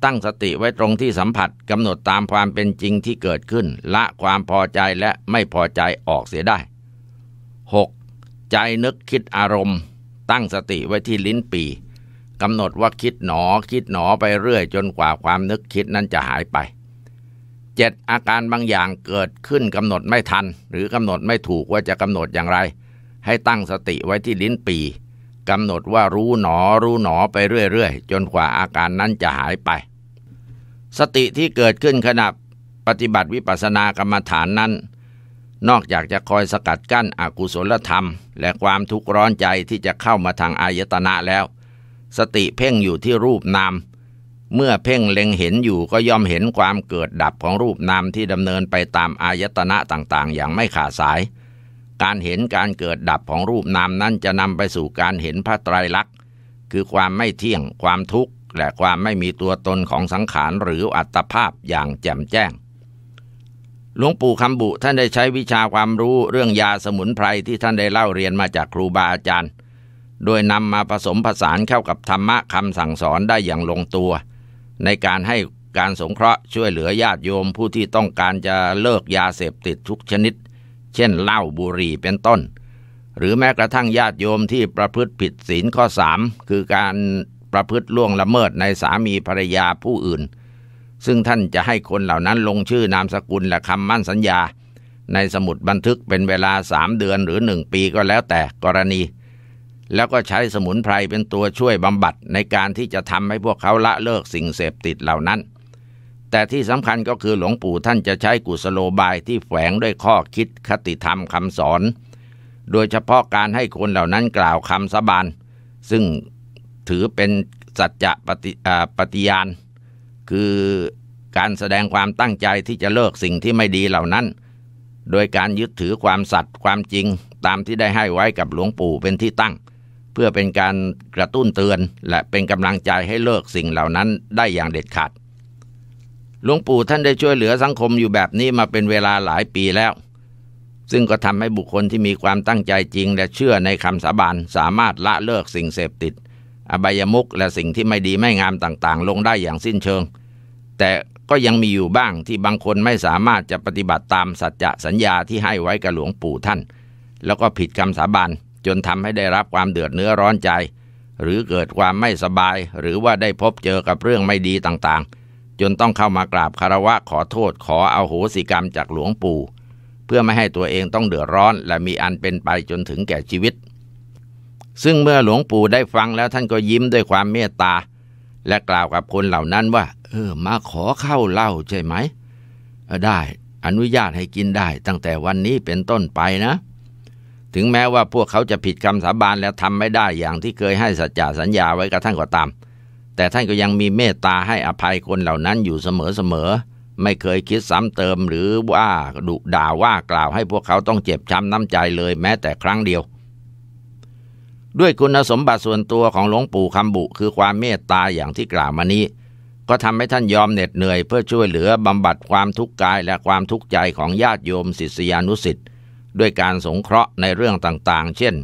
ตั้งสติไว้ตรงที่สัมผัสกำหนดตามความเป็นจริงที่เกิดขึ้นละความพอใจและไม่พอใจออกเสียได้ 6. ใจนึกคิดอารมณ์ ตั้งสติไว้ที่ลิ้นปีกำหนดว่าคิดหนอคิดหนอไปเรื่อย จนกว่าความนึกคิดนั้นจะหายไป 7. อาการบางอย่างเกิดขึ้นกำหนดไม่ทัน หรือกำหนดไม่ถูกว่าจะกำหนดอย่างไร ให้ตั้งสติไว้ที่ลิ้นปีกำหนดว่ารู้หนอรู้หนอไปเรื่อยๆจนกว่าอาการนั้นจะหายไปสติที่เกิดขึ้นขณะปฏิบัติวิปัสสนากรรมฐานนั้น นอกจากจะคอยสกัดกั้นอกุศลธรรม และความทุกข์ร้อนใจที่จะเข้ามาทางอายตนะแล้ว สติเพ่งอยู่ที่รูปนามเมื่อเพ่งเล็งเห็นอยู่ก็ย่อมเห็นความเกิดดับของรูปนามที่ดำเนินไปตามอายตนะต่างๆ อย่างไม่ขาดสาย การเห็นการเกิดดับของรูปนามนั้นจะนำไปสู่การเห็นพระไตรลักษณ์ คือความไม่เที่ยงความทุกข์และความไม่มีตัวตนของสังขารหรืออัตภาพอย่างแจ่มแจ้ง หลวงปู่คำบุท่านได้ใช้วิชาความรู้เรื่องยาสมุนไพรที่ท่านได้เล่าเรียนมาจากครูบาอาจารย์ โดยนำมาผสมผสานเข้ากับธรรมะคำสั่งสอนได้อย่างลงตัว ในการให้การสงเคราะห์ช่วยเหลือญาติโยมผู้ที่ต้องการจะเลิกยาเสพติดทุกชนิด เช่นเหล้าบุหรี่เป็นต้น หรือแม้กระทั่งญาติโยมที่ประพฤติผิดศีลข้อสคือการประพฤติล่วงละเมิดในสามีภรรยาผู้อื่น ซึ่งท่านจะให้คนเหล่านั้นลงชื่อนามสกุลและคำมั่นสัญญา ในสมุดบันทึกเป็นเวลาสามเดือนหรือหนึ่งปีก็แล้วแต่กรณี แล้วก็ใช้สมุนไพรเป็นตัวช่วยบำบัดในการที่จะทำให้พวกเขาละเลิกสิ่งเสพติดเหล่านั้น แต่ที่สำคัญก็คือหลวงปู่ท่านจะใช้กุศโลบายที่แฝงด้วยข้อคิดคติธรรมคำสอน โดยเฉพาะการให้คนเหล่านั้นกล่าวคำสาบาน ซึ่งถือเป็นสัจจะปฏิปฏญาณคือการแสดงความตั้งใจที่จะเลิกสิ่งที่ไม่ดีเหล่านั้น โดยการยึดถือความสัตย์ความจริงตามที่ได้ให้ไว้กับหลวงปู่เป็นที่ตั้ง เพื่อเป็นการกระตุ้นเตือน และเป็นกำลังใจให้เลิกสิ่งเหล่านั้นได้อย่างเด็ดขาด หลวงปู่ท่านได้ช่วยเหลือสังคมอยู่แบบนี้มาเป็นเวลาหลายปีแล้ว ซึ่งก็ทำให้บุคคลที่มีความตั้งใจจริง และเชื่อในคำสาบานสามารถละเลิกสิ่งเสพติดอบายมุกและสิ่งที่ไม่ดีไม่งามต่างๆ ลงได้อย่างสิ้นเชิง แต่ก็ยังมีอยู่บ้างที่บางคนไม่สามารถจะปฏิบัติตามสัจจะสัญญาที่ให้ไว้กับหลวงปู่ท่าน แล้วก็ผิดคำสาบานจนทำให้ได้รับความเดือดเนื้อร้อนใจ หรือเกิดความไม่สบายหรือว่าได้พบเจอกับเรื่องไม่ดีต่างๆ จนต้องเข้ามากราบคารวะขอโทษ ขอเอาโหสิกรรมจากหลวงปู่เพื่อไม่ให้ตัวเองต้องเดือดร้อน และมีอันเป็นไปจนถึงแก่ชีวิตซึ่งเมื่อหลวงปู่ได้ฟังแล้วท่านก็ยิ้มด้วยความเมตตา และกล่าวกับคนเหล่านั้นว่า เออมาขอเข้าเล่าใช่ไหมได้ อนุญาตให้กินได้ ตั้งแต่วันนี้เป็นต้นไปนะ ถึงแม้ว่าพวกเขาจะผิดคำสาบานแล้วทำไม่ได้อย่างที่เคยให้สัจจาสัญญาไว้กับท่านก็ตาม แต่ท่านก็ยังมีเมตตาให้อภัยคนเหล่านั้นอยู่เสมอๆไม่เคยคิดซ้ำเติม หรือว่าดุด่าว่ากล่าวให้พวกเขาต้องเจ็บช้ำน้ำใจเลย แม้แต่ครั้งเดียวด้วยคุณสมบัติส่วนตัวของหลวงปู่คำบุคือความเมตตาอย่างที่กล่าวมานี้ ก็ทำให้ท่านยอมเหน็ดเหนื่อยเพื่อช่วยเหลือบำบัดความทุกข์กายและความทุกข์ใจของญาติโยมศิษยานุสิตด้วยการสงเคราะห์ในเรื่องต่าง ๆ เช่น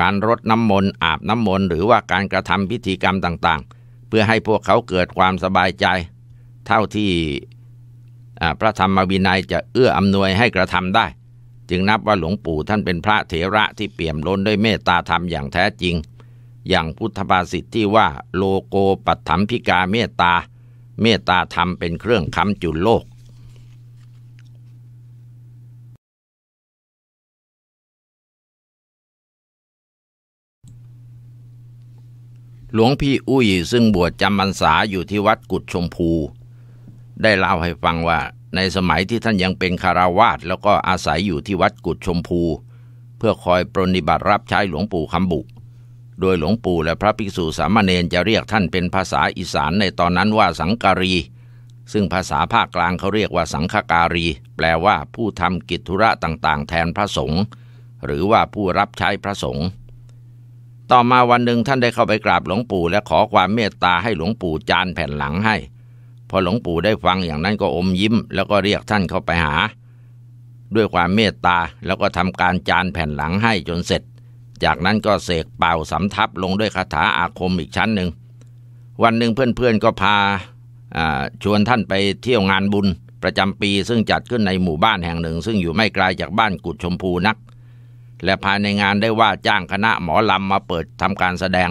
การรดน้ำมนต์อาบน้ำมนต์หรือว่าการกระทำพิธีกรรมต่างๆ เพื่อให้พวกเขาเกิดความสบายใจ เท่าที่พระธรรมวินัยจะเอื้ออำนวยให้กระทำได้จึงนับว่าหลวงปู่ท่านเป็นพระเถระที่เปี่ยมล้นด้วยเมตตาธรรมอย่างแท้จริง อย่างพุทธภาษิตที่ว่าโลโกปัตถมพิกาเมตตาเมตตาธรรมเป็นเครื่องค้ำจุนโลก หลวงพี่อุ้ยซึ่งบวชจำพรรษาอยู่ที่วัดกุดชมพู ได้เล่าให้ฟังว่าในสมัยที่ท่านยังเป็นคาราวาสแล้วก็อาศัยอยู่ที่วัดกุดชมพู เพื่อคอยปรนิบัติรับใช้หลวงปู่คำบุ โดยหลวงปู่และพระภิกษุสามเณรจะเรียกท่านเป็นภาษาอีสาน ในตอนนั้นว่าสังการี ซึ่งภาษาภาคกลางเขาเรียกว่าสังฆการี แปลว่าผู้ทำกิจธุระต่างๆ แทนพระสงฆ์หรือว่าผู้รับใช้พระสงฆ์ต่อมาวันหนึ่งท่านได้เข้าไปกราบหลวงปู่ และขอความเมตตาให้หลวงปู่จานแผ่นหลังให้พอหลวงปู่ได้ฟังอย่างนั้นก็อมยิ้มแล้วก็เรียกท่านเข้าไปหา ด้วยความเมตตาแล้วก็ทำการจานแผ่นหลังให้จนเสร็จ จากนั้นก็เสกเป่าสำทับลงด้วยคาถาอาคมอีกชั้นหนึ่ง วันหนึ่งเพื่อนๆก็พาชวนท่านไปเที่ยวงานบุญ ประจำปีซึ่งจัดขึ้นในหมู่บ้านแห่งหนึ่ง ซึ่งอยู่ไม่ไกลาจากบ้านกุดชมพูนัก และภายในงานได้ว่าจ้างคณะหมอลำมาเปิดทำการแสดง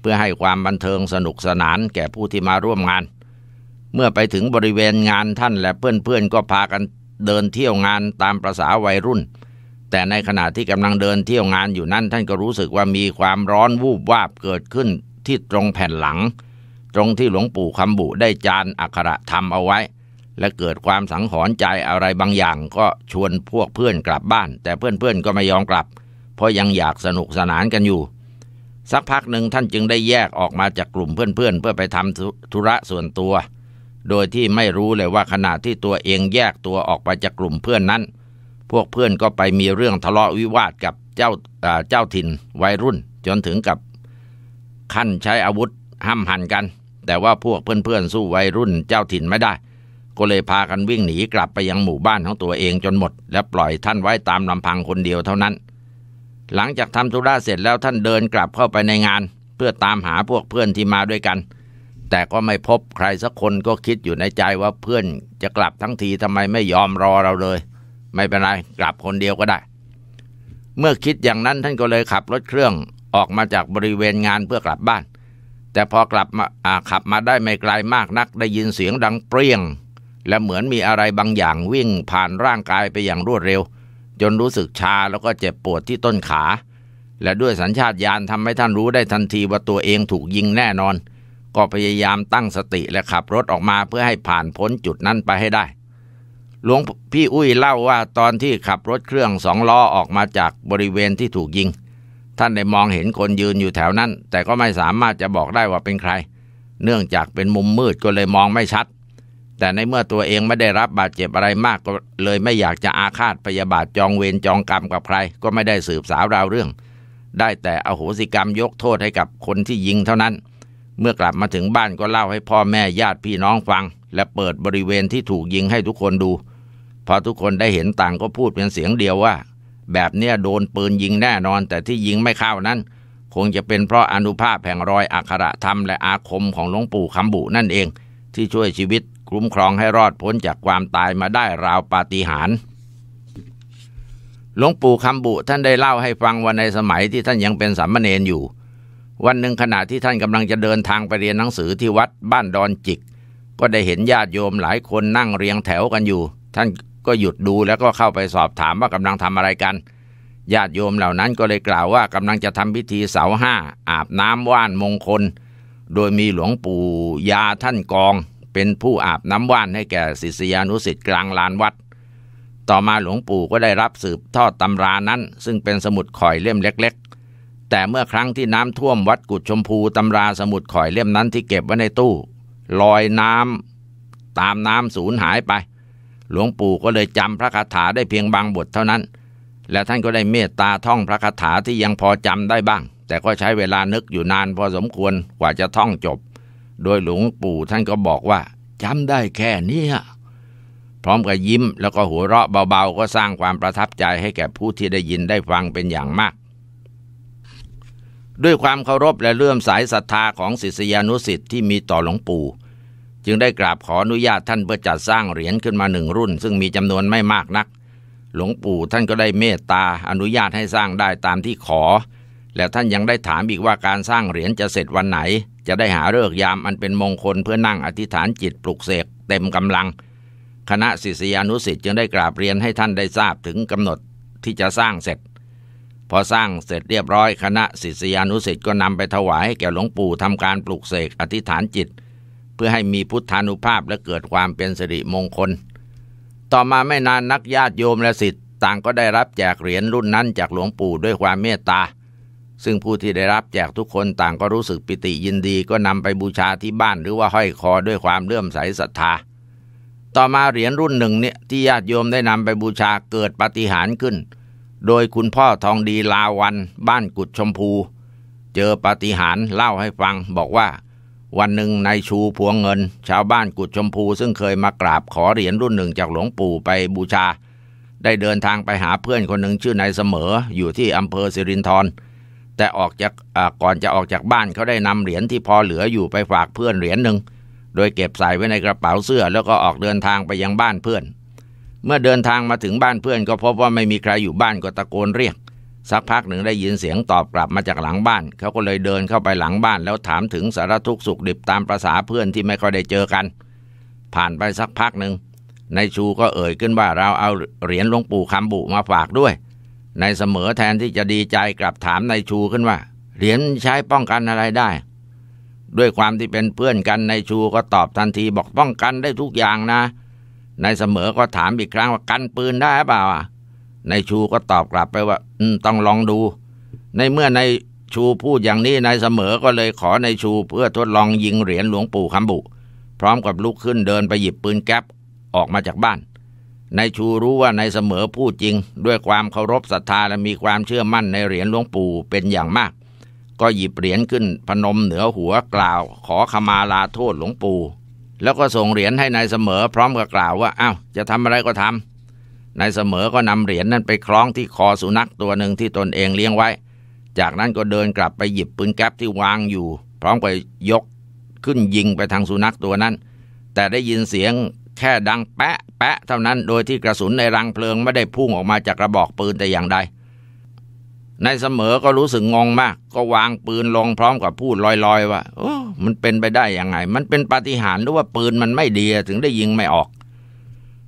เพื่อให้ความบันเทิงสนุกสนานแก่ผู้ที่มาร่วมงานเมื่อไปถึงบริเวณงานท่านและเพื่อนๆ ก็พากันเดินเที่ยวงานตามประษาวัยรุ่น แต่ในขณะที่กำลังเดินเที่ยวงานอยู่นั้นท่านก็รู้สึกว่ามีความร้อนวูบวาบเกิดขึ้นที่ตรงแผ่นหลัง ตรงที่หลวงปู่คำบุได้จานอักขระทำเอาไว้ และเกิดความสังหรณ์ใจอะไรบางอย่างก็ชวนพวกเพื่อนกลับบ้าน แต่เพื่อนๆก็ไม่ยอมกลับเพราะยังอยากสนุกสนานกันอยู่สักพักหนึ่งท่านจึงได้แยกออกมาจากกลุ่มเพื่อน ๆเเพื่อไปทำธุระส่วนตัวโดยที่ไม่รู้เลยว่าขณะที่ตัวเองแยกตัวออกไปจากกลุ่มเพื่อนนั้น พวกเพื่อนก็ไปมีเรื่องทะเลาะวิวาทกับเจ้าเจ้าถิ่นวัยรุ่น จนถึงกับขั้นใช้อาวุธห้ำหันกัน แต่ว่าพวกเพื่อนๆสู้วัยรุ่น เจ้าถิ่นไม่ได้ ก็เลยพากันวิ่งหนีกลับไปยังหมู่บ้านของตัวเองจนหมด และปล่อยท่านไว้ตามลำพังคนเดียวเท่านั้น หลังจากทำธุระเสร็จแล้วท่านเดินกลับเข้าไปในงาน เพื่อตามหาพวกเพื่อนที่มาด้วยกันแต่ก็ไม่พบใครสักคนก็คิดอยู่ในใจว่าเพื่อนจะกลับทั้งทีทำไมไม่ยอมรอเราเลย ไม่เป็นไร กลับคนเดียวก็ได้ เมื่อคิดอย่างนั้นท่านก็เลยขับรถเครื่อง ออกมาจากบริเวณงานเพื่อกลับบ้าน แต่พอกลับมาขับมาได้ไม่ไกลามากนัก ได้ยินเสียงดังเปรี้ยง และเหมือนมีอะไรบางอย่างวิ่งผ่านร่างกายไปอย่างรวดเร็ว จนรู้สึกชาแล้วก็เจ็บปวดที่ต้นขา และด้วยสัญชาตญาณทำให้ท่านรู้ได้ทันทีว่าตัวเองถูกยิงแน่นอนก็พยายามตั้งสติและขับรถออกมาเพื่อให้ผ่านพ้นจุดนั้นไปให้ได้ หลวงพี่อุ้ยเล่าว่าตอนที่ขับรถเครื่องสองล้อออกมาจากบริเวณที่ถูกยิง ท่านได้มองเห็นคนยืนอยู่แถวนั้น แต่ก็ไม่สามารถจะบอกได้ว่าเป็นใคร เนื่องจากเป็นมุมมืดก็เลยมองไม่ชัด แต่ในเมื่อตัวเองไม่ได้รับบาดเจ็บอะไรมากก็เลยไม่อยากจะอาฆาตพยาบาทจองเวรจองกรรมกับใคร ก็ไม่ได้สืบสาวราวเรื่อง ได้แต่อโหสิกรรมยกโทษให้กับคนที่ยิงเท่านั้นเมื่อกลับมาถึงบ้านก็เล่าให้พ่อแม่ญาติพี่น้องฟัง และเปิดบริเวณที่ถูกยิงให้ทุกคนดู พอทุกคนได้เห็นต่างก็พูดเป็นเสียงเดียวว่า แบบเนี้ยโดนปืนยิงแน่นอน แต่ที่ยิงไม่เข้านั้น คงจะเป็นเพราะอนุภาพแห่งรอยอักขระธรรมและอาคมของหลวงปู่คำบุนั่นเอง ที่ช่วยชีวิตคุ้มครองให้รอดพ้นจากความตายมาได้ราวปาฏิหาริย์หลวงปู่คำบุท่านได้เล่าให้ฟังว่าในสมัยที่ท่านยังเป็นสามเณรอยู่วันหนึ่งขณะที่ท่านกำลังจะเดินทางไปเรียนหนังสือที่วัดบ้าน ดอนจิก ก็ได้เห็นญาติโยมหลายคนนั่งเรียงแถวกันอยู่ ท่านก็หยุดดูแล้วก็เข้าไปสอบถามว่ากำลังทำอะไรกัน ญาติโยมเหล่านั้นก็เลยกล่าวว่ากำลังจะทำพิธีเสาห้าอาบน้ำว่านมงคล โดยมีหลวงปู่ยาท่านกอง เป็นผู้อาบน้ำว่านให้แก่ศิษยานุศิษย์กลางลานวัด ต่อมาหลวงปู่ก็ได้รับสืบทอดตำรานั้น ซึ่งเป็นสมุดข่อยเล่มเล็กแต่เมื่อครั้งที่น้ำท่วมวัดกุดชมพูตำราสมุดข่อยเล่มนั้นที่เก็บไว้ในตู้ลอยน้ำตามน้ำสูญหายไป หลวงปู่ก็เลยจำพระคาถาได้เพียงบางบทเท่านั้น และท่านก็ได้เมตตาท่องพระคาถาที่ยังพอจำได้บ้าง แต่ก็ใช้เวลานึกอยู่นานพอสมควรกว่าจะท่องจบโดยหลวงปู่ท่านก็บอกว่าจำได้แค่นี้พร้อมกับยิ้มแล้วก็หัวเราะเบาๆ ก็สร้างความประทับใจให้แก่ผู้ที่ได้ยินได้ฟังเป็นอย่างมากด้วยความเคารพและเลื่อมสายศรัทธาของศิษยานุศิษย์ที่มีต่อหลวงปู่ จึงได้กราบขออนุญาตท่านเพื่อจัดสร้างเหรียญขึ้นมาหนึ่งรุ่น ซึ่งมีจำนวนไม่มากนัก หลวงปู่ท่านก็ได้เมตตาอนุญาตให้สร้างได้ตามที่ขอ และท่านยังได้ถามอีกว่าการสร้างเหรียญจะเสร็จวันไหน จะได้หาเลิกยามอันเป็นมงคลเพื่อนั่งอธิษฐานจิตปลุกเสกเต็มกำลัง คณะศิษยานุศิษย์จึงได้กราบเรียนให้ท่านได้ทราบถึงกำหนดที่จะสร้างเสร็จพอสร้างเสร็จเรียบร้อย คณะศิษยานุศิษย์ก็นำไปถวายให้แก่หลวงปู่ทำการปลูกเสกอธิษฐานจิต เพื่อให้มีพุทธานุภาพและเกิดความเป็นสิริมงคล ต่อมาไม่นานนักญาติโยมและศิษย์ต่างก็ได้รับแจกเหรียญรุ่นนั้นจากหลวงปู่ด้วยความเมตตา ซึ่งผู้ที่ได้รับแจกทุกคนต่างก็รู้สึกปิติยินดีก็นำไปบูชาที่บ้านหรือว่าห้อยคอด้วยความเลื่อมใสศรัทธา ต่อมาเหรียญรุ่นหนึ่งเนี่ยที่ญาติโยมได้นำไปบูชาเกิดปาฏิหาริย์ขึ้นโดยคุณพ่อทองดีลาวันบ้านกุดชมพู เจอปฏิหารเล่าให้ฟังบอกว่าวันหนึ่งนายชูพวงเงิน ชาวบ้านกุดชมพูซึ่งเคยมากราบขอเหรียญรุ่นหนึ่งจากหลวงปู่ไปบูชา ได้เดินทางไปหาเพื่อนคนหนึ่งชื่อนายเสมออยู่ที่อำเภอสิรินธรแต่ออกจากก่อนจะออกจากบ้านเขาได้นำเหรียญที่พอเหลืออยู่ไปฝากเพื่อนเหรียญหนึ่งโดยเก็บใส่ไว้ในกระเป๋าเสื้อแล้วก็ออกเดินทางไปยังบ้านเพื่อนเมื่อเดินทางมาถึงบ้านเพื่อนก็พบว่าไม่มีใครอยู่บ้านก็ตะโกนเรียก สักพักหนึ่งได้ยินเสียงตอบกลับมาจากหลังบ้าน เขาก็เลยเดินเข้าไปหลังบ้านแล้วถามถึงสารทุกข์สุขดิบตามประษาเพื่อนที่ไม่ค่อยได้เจอกัน ผ่านไปสักพักหนึ่งนายชูก็เอ่ยขึ้นว่าเราเอาเหรียญหลวงปู่คำบุมาฝากด้วยนายเสมอแทนที่จะดีใจกลับถามนายชูขึ้นว่า เหรียญใช้ป้องกันอะไรได้ ด้วยความที่เป็นเพื่อนกันนายชูก็ตอบทันทีบอกป้องกันได้ทุกอย่างนะนายเสมอก็ถามอีกครั้งว่ากันปืนได้เปล่าอ่ะนายชูก็ตอบกลับไปว่า อืม ต้องลองดู ในเมื่อนายชูพูดอย่างนี้นายเสมอ ก็เลยขอนายชูเพื่อทดลองยิงเหรียญหลวงปู่คำบุ พร้อมกับลุกขึ้นเดินไปหยิบปืนแก๊ปออกมาจากบ้านนายชูรู้ว่านายเสมอพูดจริง ด้วยความเคารพศรัทธาและมีความเชื่อมั่นในเหรียญหลวงปู่เป็นอย่างมาก ก็หยิบเหรียญขึ้น พนมเหนือหัวกล่าว ขอขมาลาโทษหลวงปู่แล้วก็ส่งเหรียญให้ในายเสมอพร้อมกับกล่าวว่าอา้าวจะทำอะไรก็ทำนายเสมอก็นำเหรียญนั้นไปคล้องที่คอสุนัขตัวหนึ่งที่ตนเองเลี้ยงไว้ จากนั้นก็เดินกลับไปหยิบปืนแก๊ปที่วางอยู่ พร้อมกับยกขึ้นยิงไปทางสุนัขตัวนั้น แต่ได้ยินเสียงแค่ดังแปะแปะเท่านั้นโดยที่กระสุนในรังเพลิงไม่ได้พุ่งออกมาจากกระบอกปืนแต่อย่างใดนายเสมอก็รู้สึกงงมาก ก็วางปืนลงพร้อมกับพูดลอยๆว่าโอ้มันเป็นไปได้ยังไง มันเป็นปาฏิหาริย์หรือว่าปืนมันไม่ดีถึงได้ยิงไม่ออก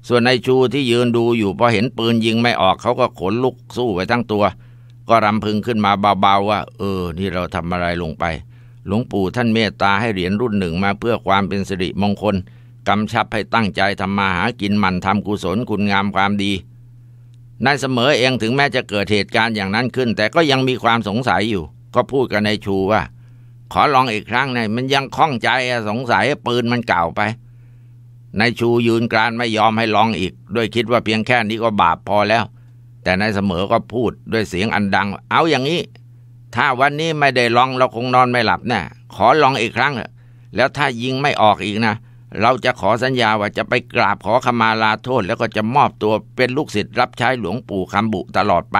ส่วนนายชูที่ยืนดูอยู่พอเห็นปืนยิงไม่ออกเขาก็ขนลุกสู้ไปทั้งตัว ก็รำพึงขึ้นมาเบาๆว่า เออนี่เราทำอะไรลงไป หลวงปู่ท่านเมตตาให้เหรียญรุ่นหนึ่งมาเพื่อความเป็นสิริมงคลกำชับให้ตั้งใจทำมาหากินหมั่นทำกุศลคุณงามความดีนายเสมอเองถึงแม้จะเกิดเหตุการณ์อย่างนั้นขึ้น แต่ก็ยังมีความสงสัยอยู่ ก็พูดกับนายชูว่า ขอลองอีกครั้งหน่อยมันยังคล่องใจสงสัยปืนมันเก่าไปนายชูยืนกรานไม่ยอมให้ลองอีกด้วยคิดว่าเพียงแค่นี้ก็บาปพอแล้ว แต่นายเสมอก็พูดด้วยเสียงอันดัง เอาอย่างนี้ ถ้าวันนี้ไม่ได้ลองเราคงนอนไม่หลับแนะ่ขอลองอีกครั้งแล้วถ้ายิงไม่ออกอีกนะเราจะขอสัญญาว่าจะไปกราบขอขมาลาโทษแล้วก็จะมอบตัวเป็นลูกศิษย์รับใช้หลวงปู่คำบุตลอดไป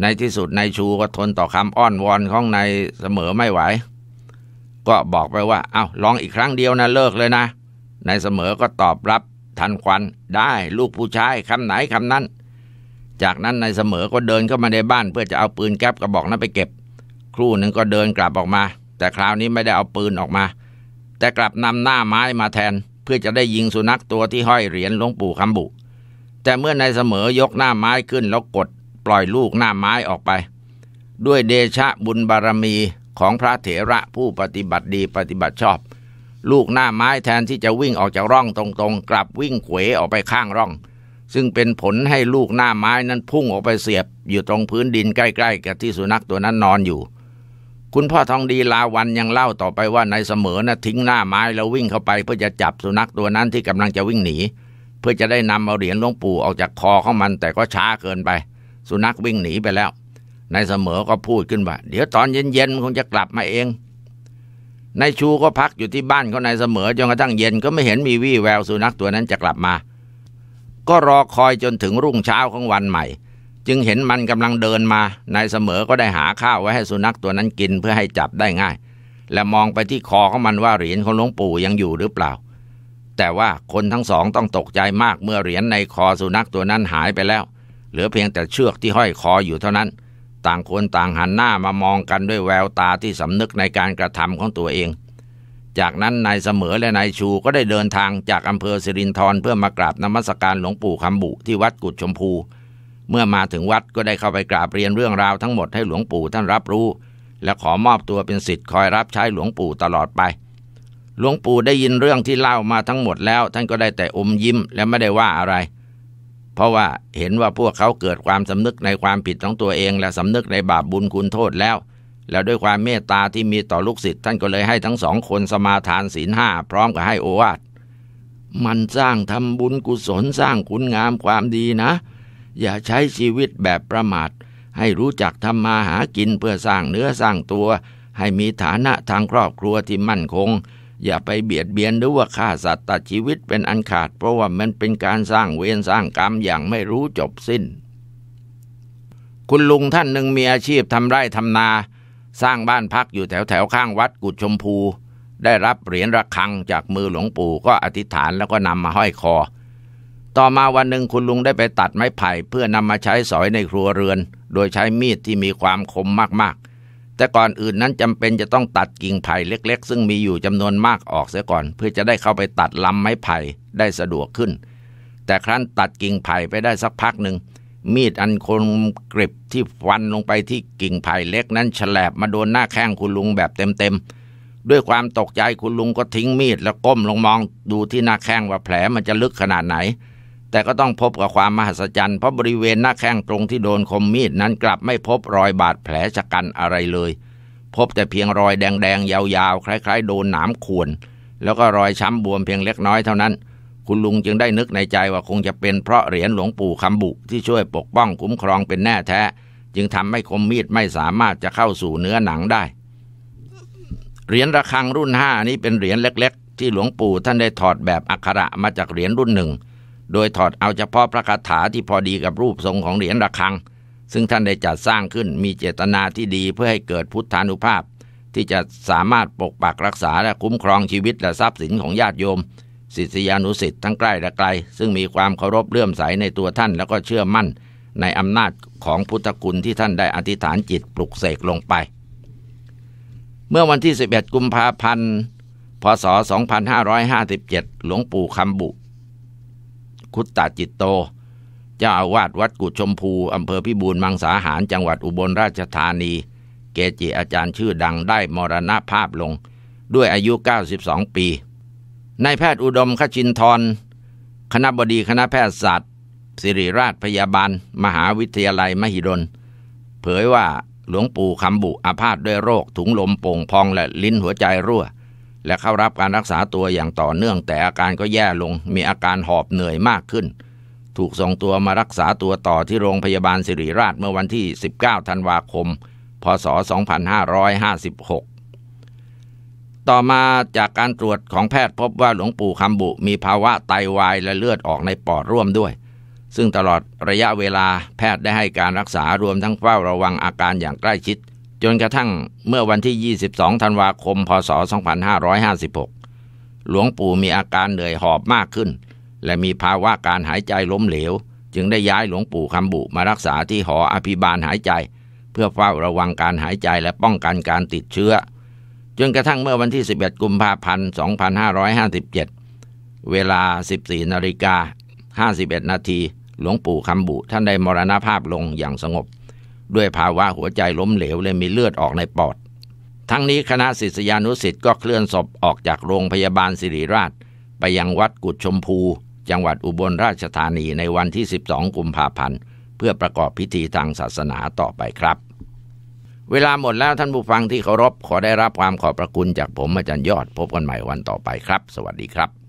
ในที่สุดนายชูก็ทนต่อคำอ้อนวอนของนายเสมอไม่ไหว ก็บอกไปว่าเอา้าลองอีกครั้งเดียวนะเลิกเลยนะนายเสมอก็ตอบรับทันควันได้ลูกผู้ชายคำไหนคำนั้น จากนั้นนายเสมอก็เดินเข้ามาในบ้านเพื่อจะเอาปืนแก๊ปกระบอกนั้นไปเก็บครู่หนึ่งก็เดินกลับออกมา แต่คราวนี้ไม่ได้เอาปืนออกมา แต่กลับนำหน้าไม้มาแทนเพื่อจะได้ยิงสุนัขตัวที่ห้อยเหรียญหลวงปู่คำบุ แต่เมื่อนายเสมอยกหน้าไม้ขึ้นแล้วกดปล่อยลูกหน้าไม้ออกไป ด้วยเดชะบุญบารมีของพระเถระผู้ปฏิบัติดีปฏิบัติชอบ ลูกหน้าไม้แทนที่จะวิ่งออกจากร่องตรงๆ กลับวิ่งเขวออกไปข้างร่อง ซึ่งเป็นผลให้ลูกหน้าไม้นั้นพุ่งออกไปเสียบ อยู่ตรงพื้นดินใกล้ๆกับที่สุนัขตัวนั้นนอนอยู่คุณพ่อทองดีลาวันยังเล่าต่อไปว่านายเสมอนะ่ะทิ้งหน้าไม้แล้ววิ่งเข้าไปเพื่อจะจับสุนัขตัวนั้นที่กำลังจะวิ่งหนี เพื่อจะได้นำเอาเหรียญหลวงปู่ออกจากคอของมัน แต่ก็ช้าเกินไป สุนัขวิ่งหนีไปแล้วนายเสมอก็พูดขึ้นว่าเดี๋ยวตอนเย็นๆคงจะกลับมาเองนายชูก็พักอยู่ที่บ้านของนายเสมอจนกระทั่งเย็นก็ไม่เห็นมีวี่แววสุนัขตัวนั้นจะกลับมา ก็รอคอยจนถึงรุ่งเช้าของวันใหม่จึงเห็นมันกำลังเดินมา นายเสมอ ก็ได้หาข้าวไว้ให้สุนัขตัวนั้นกินเพื่อให้จับได้ง่าย และมองไปที่คอของมันว่าเหรียญของหลวงปู่ยังอยู่หรือเปล่า แต่ว่าคนทั้งสองต้องตกใจมากเมื่อเหรียญในคอสุนัขตัวนั้นหายไปแล้ว เหลือเพียงแต่เชือกที่ห้อยคออยู่เท่านั้น ต่างคนต่างหันหน้ามามองกันด้วยแววตาที่สำนึกในการกระทำของตัวเอง จากนั้นนายเสมอและนายชูก็ได้เดินทางจากอำเภอสิรินธรเพื่อมากราบนมัสการหลวงปู่คำบุ ที่วัดกุดชมพูเมื่อมาถึงวัดก็ได้เข้าไปกราบเรียนเรื่องราวทั้งหมดให้หลวงปู่ท่านรับรู้ และขอมอบตัวเป็นสิทธิ์คอยรับใช้หลวงปู่ตลอดไป หลวงปู่ได้ยินเรื่องที่เล่ามาทั้งหมดแล้ว ท่านก็ได้แต่อมยิ้มและไม่ได้ว่าอะไร เพราะว่าเห็นว่าพวกเขาเกิดความสำนึกในความผิดของตัวเองและสำนึกในบาปบุญคุณโทษแล้ว แล้วด้วยความเมตตาที่มีต่อลูกศิษย์ท่านก็เลยให้ทั้งสองคนสมาทานศีลห้าพร้อมกับให้โอวาทมันสร้างทำบุญกุศลสร้างคุณงามความดีนะเอย่าใช้ชีวิตแบบประมาท ให้รู้จักทำมาหากินเพื่อสร้างเนื้อสร้างตัว ให้มีฐานะทางครอบครัวที่มั่นคง อย่าไปเบียดเบียนหรือว่าฆ่าสัตว์ตัดชีวิตเป็นอันขาด เพราะว่ามันเป็นการสร้างเวรสร้างกรรมอย่างไม่รู้จบสิ้น คุณลุงท่านหนึ่งมีอาชีพทำไร่ทำนา สร้างบ้านพักอยู่แถวแถวข้างวัดกุดชมพู ได้รับเหรียญระฆังจากมือหลวงปู่ก็อธิษฐานแล้วก็นำมาห้อยคอต่อมาวันหนึ่งคุณลุงได้ไปตัดไม้ไผ่เพื่อนำมาใช้สอยในครัวเรือน โดยใช้มีดที่มีความคมมาก ๆ แต่ก่อนอื่นนั้นจำเป็นจะต้องตัดกิ่งไผ่เล็ก ๆ ซึ่งมีอยู่จำนวนมากออกเสียก่อนเพื่อจะได้เข้าไปตัดลำไม้ไผ่ได้สะดวกขึ้น แต่ครั้นตัดกิ่งไผ่ไปได้สักพักหนึ่ง มีดอันคมกริบที่ฟันลงไปที่กิ่งไผ่เล็กนั้นฉลบมาโดนหน้าแข้งคุณลุงแบบเต็มๆด้วยความตกใจคุณลุงก็ทิ้งมีดแล้วก้มลงมอง ดูที่หน้าแข้งว่าแผลมันจะลึกขนาดไหนแต่ก็ต้องพบกับความมหัศจรรย์เพราะบริเวณหน้าแข้งตรงที่โดนคมมีด นั้นกลับไม่พบรอยบาดแผลชะกันอะไรเลย พบแต่เพียงรอยแดงๆยาวๆ คล้าย ๆ โดนหนามข่วนแล้วก็รอยช้ำบวมเพียงเล็กน้อยเท่านั้น คุณลุงจึงได้นึกในใจว่าคงจะเป็นเพราะเหรียญหลวงปู่คำบุที่ช่วยปกป้องคุ้มครองเป็นแน่แท้ จึงทำให้คมมีดไม่สามารถจะเข้าสู่เนื้อหนังได้เหรียญระฆังรุ่นห้านี้เป็นเหรียญเล็ก ๆ ที่หลวงปู่ท่านได้ถอดแบบอักขระมาจากเหรียญรุ่นหนึ่งโดยถอดเอาเฉพาะพระคาถาที่พอดีกับรูปทรงของเหรียญระฆัง ซึ่งท่านได้จัดสร้างขึ้นมีเจตนาที่ดีเพื่อให้เกิดพุทธานุภาพ ที่จะสามารถปกปักรักษาและคุ้มครองชีวิตและทรัพย์สินของญาติโยมศิษยานุศิษ์ทั้งใกล้และไกล ซึ่งมีความเคารพเลื่อมใสในตัวท่านแล้วก็เชื่อมั่น ในอำนาจของพุทธคุณที่ท่านได้อธิษฐานจิตปลุกเสกลงไป เมื่อวันที่ 11 กุมภาพันธ์พศ 2557หลวงปู่คำบุคุตตาจิตโตเจ้าอาวาสวัดกุชมพูอำเภอพิบูลมังสาหารจังหวัดอุบลราชธานีเกจิอาจารย์ชื่อดังได้มรณภาพลงด้วยอายุ 92 ปีนายแพทย์อุดมขจินทรคณะบดีคณะแพทยศาสตร์ศิริราชพยาบาล มหาวิทยาลัยมหิดล เผยว่าหลวงปู่คำบุอาพาธด้วยโรคถุงลมโป่งพองและลิ้นหัวใจรั่วและเข้ารับการรักษาตัวอย่างต่อเนื่องแต่อาการก็แย่ลงมีอาการหอบเหนื่อยมากขึ้น ถูกส่งตัวมารักษาตัวต่อที่โรงพยาบาลสิริราชเมื่อวันที่ 19 ธันวาคม พศ 2556 ต่อมาจากการตรวจของแพทย์พบว่าหลวงปู่คำบุมีภาวะไตาวายและเลือดออกในปอดร่วมด้วย ซึ่งตลอดระยะเวลาแพทย์ได้ให้การรักษารวมทั้งเฝ้าระวังอาการอย่างใกล้ชิดจนกระทั่งเมื่อวันที่ 22 ธันวาคม พศ 2556 หลวงปู่มีอาการเหนื่อยหอบมากขึ้น และมีภาวะการหายใจล้มเหลว จึงได้ย้ายหลวงปู่คำบุมารักษาที่หออภิบาลหายใจ เพื่อเฝ้าระวังการหายใจและป้องกันการติดเชื้อ จนกระทั่งเมื่อวันที่ 11 กุมภาพันธ์ 2557 เวลา 14 นาฬิกา 51 นาที หลวงปู่คำบุท่านได้มรณภาพลงอย่างสงบด้วยภาวะหัวใจล้มเหลวและมีเลือดออกในปอด ทั้งนี้คณะศิษยานุศิษย์ก็เคลื่อนศพออกจากโรงพยาบาลสิริราช ไปยังวัดกุดชมพู จังหวัดอุบลราชธานีในวันที่ 12 กุมภาพันธ์ เพื่อประกอบพิธีทางศาสนาต่อไปครับ เวลาหมดแล้วท่านผู้ฟังที่เคารพขอได้รับความขอบพระคุณจากผมอาจารย์ยอด พบกันใหม่วันต่อไปครับ สวัสดีครับ